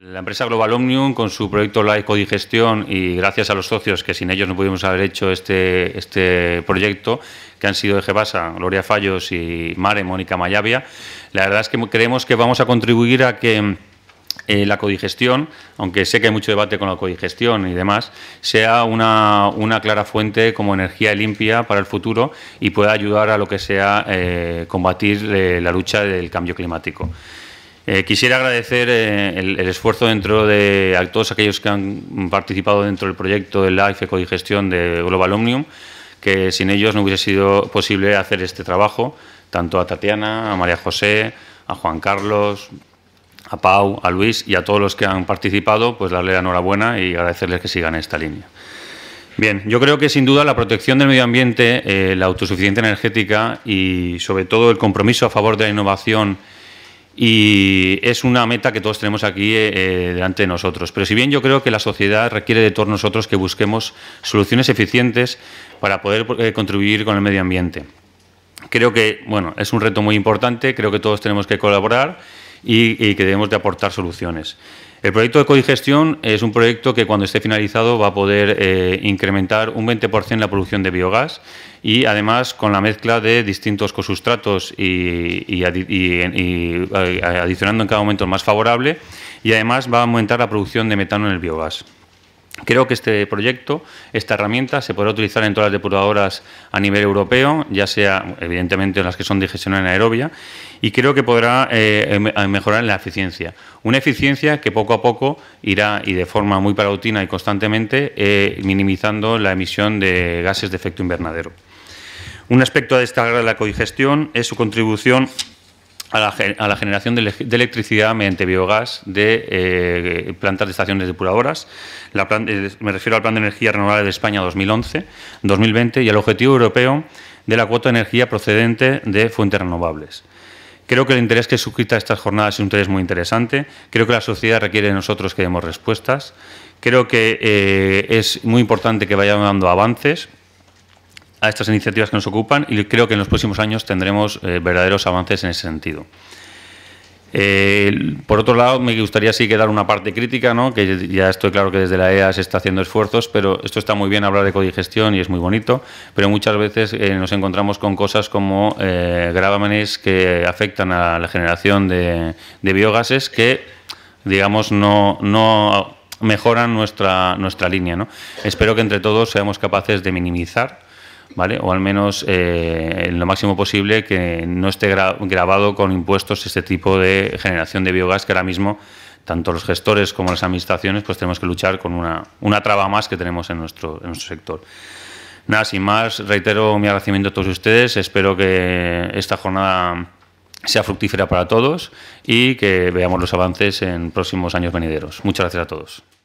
La empresa Global Omnium, con su proyecto La Codigestión y gracias a los socios que sin ellos no pudimos haber hecho este, este proyecto, que han sido Ejebasa, Gloria Fallos y Mare, Mónica Mayavia, la verdad es que creemos que vamos a contribuir a que eh, la codigestión, aunque sé que hay mucho debate con la codigestión y demás, sea una, clara fuente como energía limpia para el futuro y pueda ayudar a lo que sea eh, combatir eh, la lucha del cambio climático. Eh, quisiera agradecer eh, el, esfuerzo dentro de a todos aquellos que han participado dentro del proyecto de LIFE ECODIGestión de Global Omnium, que sin ellos no hubiese sido posible hacer este trabajo, tanto a Tatiana, a María José, a Juan Carlos, a Pau, a Luis y a todos los que han participado, pues darle la enhorabuena y agradecerles que sigan esta línea. Bien, yo creo que sin duda la protección del medio ambiente, eh, la autosuficiencia energética y sobre todo el compromiso a favor de la innovación y es una meta que todos tenemos aquí eh, eh, delante de nosotros. Pero si bien yo creo que la sociedad requiere de todos nosotros que busquemos soluciones eficientes para poder eh, contribuir con el medio ambiente. Creo que bueno, es un reto muy importante, creo que todos tenemos que colaborar y, y que debemos de aportar soluciones. El proyecto de codigestión es un proyecto que cuando esté finalizado va a poder eh, incrementar un 20% la producción de biogás y además con la mezcla de distintos cosustratos y, y eh, adicionando en cada momento el más favorable y además va a aumentar la producción de metano en el biogás. Creo que este proyecto, esta herramienta, se podrá utilizar en todas las depuradoras a nivel europeo, ya sea evidentemente en las que son digestión en aerobia, y creo que podrá eh, em, mejorar la eficiencia. Una eficiencia que poco a poco irá, y de forma muy paulatina y constantemente, eh, minimizando la emisión de gases de efecto invernadero. Un aspecto a destacar de la codigestión es su contribución a la, generación de, electricidad mediante biogás de eh, plantas de estaciones depuradoras. La eh, me refiero al Plan de Energía Renovable de España 2011-2020 y al objetivo europeo de la cuota de energía procedente de fuentes renovables. Creo que el interés que suscita estas jornadas es un interés muy interesante. Creo que la sociedad requiere de nosotros que demos respuestas. Creo que eh, es muy importante que vayamos dando avances a estas iniciativas que nos ocupan y creo que en los próximos años tendremos eh, verdaderos avances en ese sentido. Eh, por otro lado, me gustaría sí que dar una parte crítica, que ya estoy claro que desde la EA se está haciendo esfuerzos, pero esto está muy bien hablar de codigestión y es muy bonito, pero muchas veces eh, nos encontramos con cosas como eh, que afectan a la generación de, biogases que, digamos, no, mejoran nuestra, nuestra línea. Espero que entre todos seamos capaces de minimizar o al menos eh, en lo máximo posible que no esté grabado con impuestos este tipo de generación de biogás que ahora mismo tanto los gestores como las administraciones pues tenemos que luchar con una, una traba más que tenemos en nuestro, en nuestro sector. Nada, sin más, reitero mi agradecimiento a todos ustedes. Espero que esta jornada sea fructífera para todos y que veamos los avances en próximos años venideros. Muchas gracias a todos.